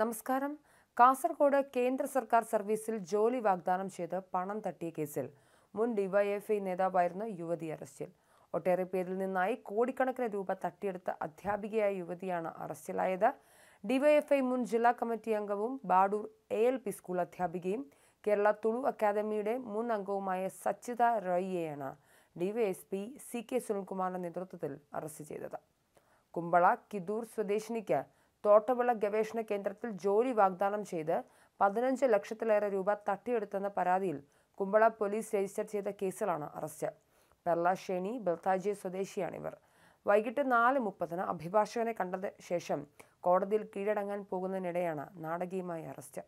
നമസ്കാരം കാസർഗോഡ് കേന്ദ്ര സർക്കാർ സർവീസിൽ ജോലി വാഗ്ദാനം ചെയ്ത് പണം തട്ടിയ കേസിൽ മുൻ ഡിവൈഎഫ്ഐ നേതാവായിരുന്ന യുവതി അറസ്റ്റിൽ ഒട്ടേറെ പേരിൽ നിന്നായി കോടിക്കണക്കിന് രൂപ തട്ടിയെടുത്ത അധ്യാപികയായ യുവതിയാണ് അറസ്റ്റിലായത് ഡിവൈഎഫ്ഐ മുൻ ജില്ലാ കമ്മിറ്റി അംഗവും Badoor A L P school അധ്യാപികയും കേരള തുളു അക്കാദമിയുടെ മുൻ അംഗവുമായ സച്ചിത റോയിയെയാണ് ഡിവൈഎസ്പി സി കെ സുനിൽകുമാറിന്റെ നേതൃത്വത്തിൽ അറസ്റ്റ് ചെയ്തത് കുമ്പള കിദൂർ സ്വദേശിനിക്ക് തോട്ടവിള ഗവേഷണ കേന്ദ്രത്തിൽ ജോലി വാഗ്ദാനം ചെയ്ത് പതിനഞ്ച് ലക്ഷത്തിലേറെ രൂപ തട്ടിയെടുത്തെന്ന പരാതിയിൽ കുമ്പള പോലീസ് രജിസ്റ്റർ ചെയ്ത കേസിലാണ് അറസ്റ്റ് പെർളാശ്ശേനി ബൽതാജി സ്വദേശിയാണിവർ വൈകിട്ട് നാല് മുപ്പതിന് അഭിഭാഷകനെ കണ്ടത് ശേഷം കോടതിയിൽ കീഴടങ്ങാൻ പോകുന്നതിനിടെയാണ് നാടകീയമായി അറസ്റ്റ്